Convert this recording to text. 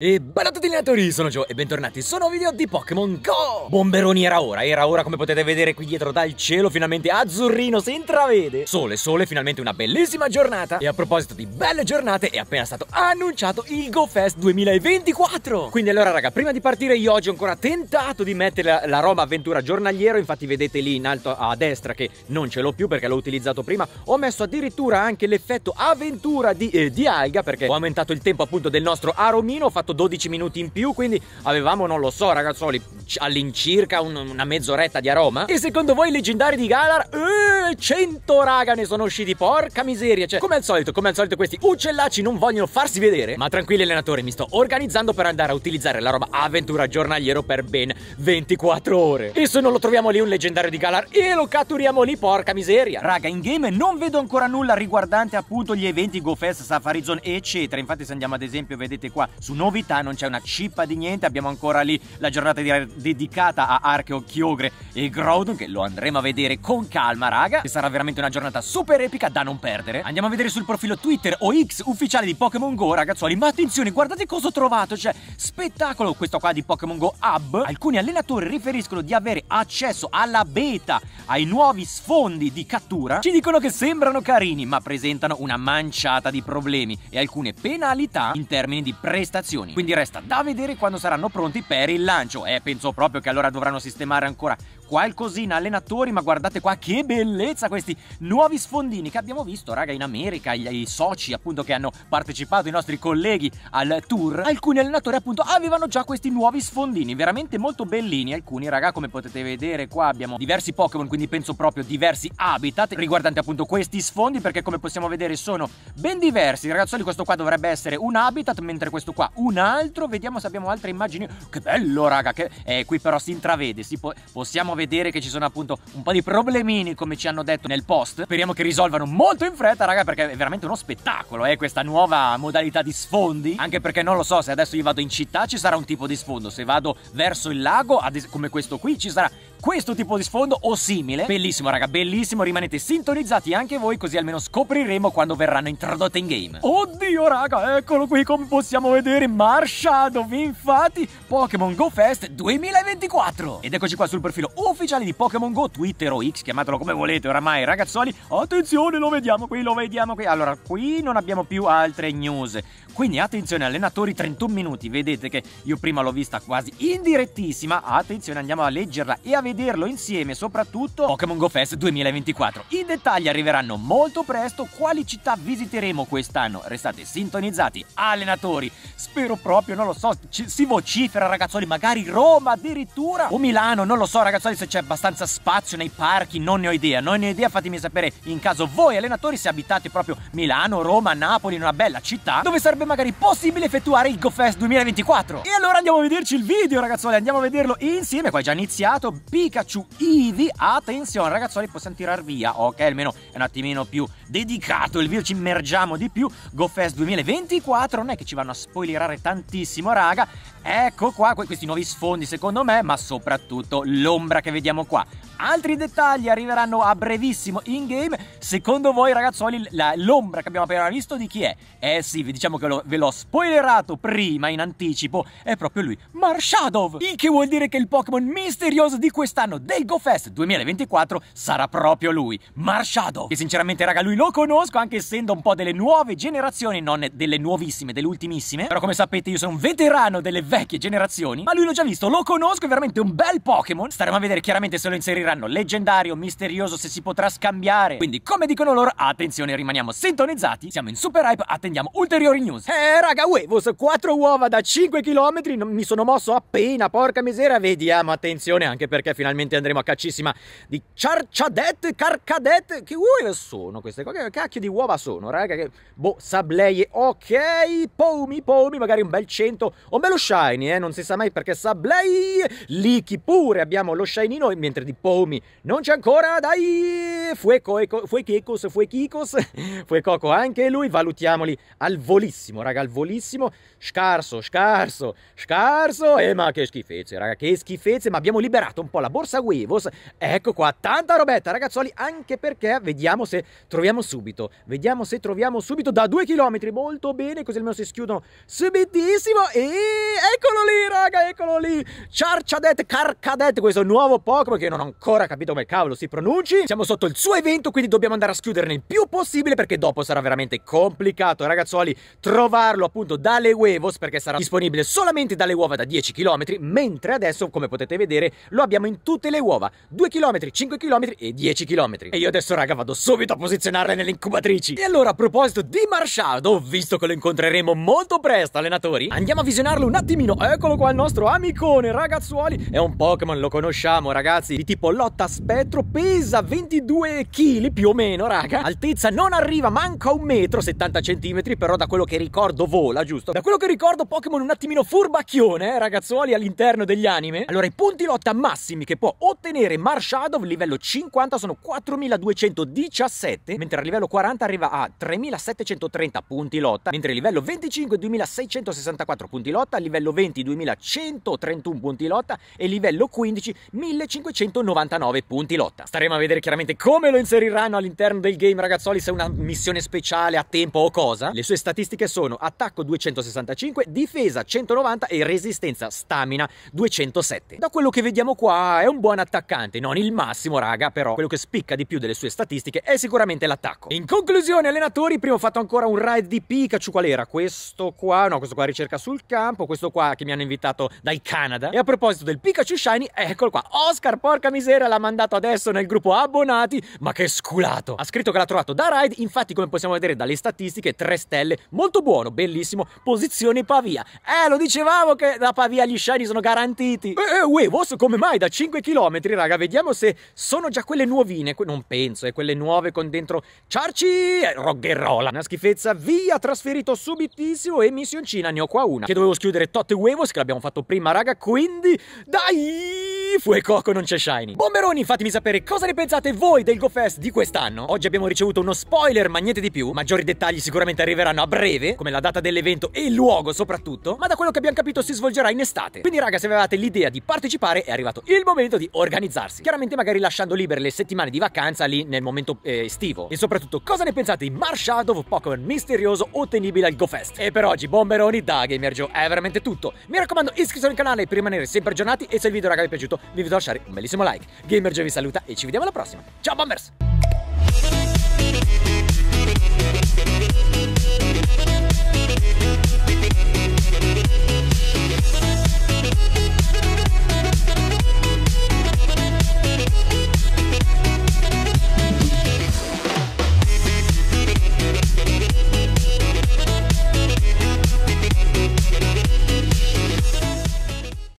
E bella a tutti allenatori, sono Joe e bentornati su un nuovo video di Pokémon GO! Bomberoni era ora, era ora come potete vedere qui dietro dal cielo, finalmente azzurrino si intravede! Sole, sole, finalmente una bellissima giornata! E a proposito di belle giornate, è appena stato annunciato il Go Fest 2024! Quindi allora raga, prima di partire io oggi ho ancora tentato di mettere la, la roba avventura giornaliero, infatti vedete lì in alto a destra che non ce l'ho più perché l'ho utilizzato prima, ho messo addirittura anche l'effetto avventura di, eh, di, alga perché ho aumentato il tempo appunto del nostro aromino, ho fatto fatto 12 minuti in più, quindi avevamo, non lo so ragazzoli, all'incirca un, una mezz'oretta di aroma. E secondo voi i leggendari di Galar? Eh, 100 raga ne sono usciti, porca miseria, cioè come al solito, come al solito questi uccellacci non vogliono farsi vedere. Ma tranquilli allenatore, mi sto organizzando per andare a utilizzare la roba avventura giornaliero per ben 24 ore. E se non lo troviamo lì un leggendario di Galar e lo catturiamo lì, porca miseria. Raga, in game non vedo ancora nulla riguardante appunto gli eventi GoFest, Safari Zone eccetera. Infatti se andiamo ad esempio, vedete qua, su nuovi novità, non c'è una cippa di niente, abbiamo ancora lì la giornata di, dedicata a Archeo, Chiogre e Groudon che lo andremo a vedere con calma raga, che sarà veramente una giornata super epica da non perdere. Andiamo a vedere sul profilo Twitter o X ufficiale di Pokémon Go ragazzuoli, ma attenzione guardate cosa ho trovato, cioè spettacolo questo qua di Pokémon Go Hub, alcuni allenatori riferiscono di avere accesso alla beta, ai nuovi sfondi di cattura, ci dicono che sembrano carini ma presentano una manciata di problemi e alcune penalità in termini di prestazioni quindi resta da vedere quando saranno pronti per il lancio. Eh, penso proprio che allora dovranno sistemare ancora qualcosina allenatori, ma guardate qua che bellezza questi nuovi sfondini che abbiamo visto, raga, in America, i, i soci appunto che hanno partecipato, i nostri colleghi al tour, alcuni allenatori appunto avevano già questi nuovi sfondini, veramente molto bellini, alcuni raga, come potete vedere qua abbiamo diversi Pokémon, quindi penso proprio diversi habitat riguardanti appunto questi sfondi, perché come possiamo vedere sono ben diversi, ragazzoli, questo qua dovrebbe essere un habitat, mentre questo qua un altro, vediamo se abbiamo altre immagini, che bello raga, che eh, qui però si intravede, si po possiamo vedere che ci sono appunto un po' di problemini come ci hanno detto nel post speriamo che risolvano molto in fretta raga perché è veramente uno spettacolo eh questa nuova modalità di sfondi anche perché non lo so se adesso io vado in città ci sarà un tipo di sfondo se vado verso il lago come questo qui ci sarà questo tipo di sfondo o simile. Bellissimo raga, bellissimo, rimanete sintonizzati anche voi così almeno scopriremo quando verranno introdotte in game. Oddio raga, eccolo qui come possiamo vedere Marshadow. infatti Pokémon Go Fest 2024. Ed eccoci qua sul profilo ufficiale di Pokémon Go, Twitter o X, chiamatelo come volete oramai ragazzoli. Attenzione, lo vediamo qui, lo vediamo qui. Allora, qui non abbiamo più altre news. Quindi attenzione allenatori, 31 minuti, vedete che io prima l'ho vista quasi in direttissima. Attenzione, andiamo a leggerla e a vedere vederlo insieme soprattutto Pokémon Go Fest 2024. I dettagli arriveranno molto presto, quali città visiteremo quest'anno, restate sintonizzati, allenatori, spero proprio, non lo so, si vocifera ragazzoli, magari Roma addirittura o Milano, non lo so ragazzoli se c'è abbastanza spazio nei parchi, non ne ho idea, non ne ho idea, fatemi sapere in caso voi allenatori se abitate proprio Milano, Roma, Napoli, una bella città dove sarebbe magari possibile effettuare il GoFest 2024. E allora andiamo a vederci il video ragazzoli, andiamo a vederlo insieme, qua è già iniziato, Pikachu, Eevee, attenzione ragazzoli, possiamo tirar via, ok, almeno è un attimino più dedicato il video, ci immergiamo di più, GoFest 2024, non è che ci vanno a spoilerare tantissimo raga, ecco qua questi nuovi sfondi secondo me, ma soprattutto l'ombra che vediamo qua. Altri dettagli arriveranno a brevissimo in game, secondo voi ragazzoli l'ombra che abbiamo appena visto di chi è? Eh sì, diciamo che lo, ve l'ho spoilerato prima in anticipo, è proprio lui, Marshadow Il che vuol dire che il Pokémon misterioso di questo quest'anno del GoFest 2024 sarà proprio lui, Marshadow. E sinceramente raga lui lo conosco anche essendo un po' delle nuove generazioni, non delle nuovissime, delle ultimissime. Però come sapete io sono un veterano delle vecchie generazioni, ma lui l'ho già visto, lo conosco, è veramente un bel Pokémon. Staremo a vedere chiaramente se lo inseriranno leggendario, misterioso, se si potrà scambiare. Quindi come dicono loro, attenzione, rimaniamo sintonizzati, siamo in super hype, attendiamo ulteriori news. Eh raga, Wevos, 4 uova da 5 km, mi sono mosso appena, porca miseria, vediamo, attenzione anche perché finalmente andremo a caccissima di Charchadet, Carcadet, che uova sono queste che cacchio di uova sono, raga, che, boh, Sableie, ok, Pomi, Pomi, magari un bel cento, un bello shiny, eh, non si sa mai perché Sableie, Liki pure, abbiamo lo shinino, mentre di Pomi non c'è ancora, dai, Fueco, Eco, Fuechicos, Fuechicos, Fuecoco anche lui, valutiamoli al volissimo, raga, al volissimo, scarso, scarso, scarso, e eh, ma che schifezze, raga, che schifezze, ma abbiamo liberato un po' la la borsa Wevos, ecco qua, tanta robetta ragazzuoli. anche perché vediamo se troviamo subito, vediamo se troviamo subito da due chilometri. molto bene, così almeno si schiudono subitissimo e eccolo lì raga, eccolo lì, Charchadet, Carcadet, questo nuovo Pokémon che io non ho ancora capito come cavolo si pronunci, siamo sotto il suo evento quindi dobbiamo andare a schiuderne il più possibile perché dopo sarà veramente complicato ragazzuoli, trovarlo appunto dalle Wevos perché sarà disponibile solamente dalle uova da 10 km, mentre adesso come potete vedere lo abbiamo in tutte le uova, 2 km, 5 km e 10 km. E io adesso raga vado subito a posizionarle nelle incubatrici. E allora a proposito di Marshaldo, oh, visto che lo incontreremo molto presto allenatori, andiamo a visionarlo un attimino. Eccolo qua il nostro amicone ragazzuoli, è un Pokémon, lo conosciamo ragazzi, di tipo lotta spettro, pesa 22 kg più o meno raga, altezza non arriva, manca un metro, 70 cm, però da quello che ricordo vola, giusto? Da quello che ricordo Pokémon un attimino furbacchione, eh, ragazzuoli all'interno degli anime. Allora i punti lotta massimi massimi che può ottenere Marshadow livello 50 sono 4217, mentre a livello 40 arriva a 3730 punti lotta, mentre a livello 25 2664 punti lotta, a livello 20 2131 punti lotta e livello 15 1599 punti lotta. Staremo a vedere chiaramente come lo inseriranno all'interno del game ragazzoli se è una missione speciale a tempo o cosa. Le sue statistiche sono attacco 265, difesa 190 e resistenza stamina 207. Da quello che vediamo qua è un buon attaccante, non il massimo raga, però quello che spicca di più delle sue statistiche è sicuramente l'attacco. In conclusione allenatori, prima ho fatto ancora un ride di Pikachu, qual era? Questo qua, no questo qua ricerca sul campo, questo qua che mi hanno invitato dai Canada. E a proposito del Pikachu Shiny, eccolo qua, Oscar porca miseria l'ha mandato adesso nel gruppo abbonati, ma che sculato! Ha scritto che l'ha trovato da ride, infatti come possiamo vedere dalle statistiche 3 stelle, molto buono, bellissimo, posizione Pavia. Eh lo dicevamo che da Pavia gli Shiny sono garantiti. Eh, eh, uevo, come mai da 5 km, raga, vediamo se sono già quelle nuovine, que non penso, è eh, quelle nuove con dentro Charci e Roggerola, una schifezza, via, trasferito subitissimo e missioncina, ne ho qua una, che dovevo schiudere Tot Huevos, che l'abbiamo fatto prima, raga, quindi dai! schifo e Coco non c'è Shiny. Bomberoni, fatemi sapere cosa ne pensate voi del GoFest di quest'anno. Oggi abbiamo ricevuto uno spoiler, ma niente di più. Maggiori dettagli sicuramente arriveranno a breve, come la data dell'evento e il luogo soprattutto, ma da quello che abbiamo capito si svolgerà in estate. Quindi raga, se avevate l'idea di partecipare è arrivato il momento di organizzarsi. Chiaramente magari lasciando libere le settimane di vacanza lì nel momento eh, estivo. E soprattutto cosa ne pensate di Marshadow, Pokémon misterioso ottenibile al GoFest? E per oggi Bomberoni da Gamer Joe, è veramente tutto. Mi raccomando iscrivetevi al canale per rimanere sempre aggiornati e se il video raga vi è piaciuto vi a lasciare un bellissimo like. Gamer Joe vi saluta e ci vediamo alla prossima. Ciao Bombers!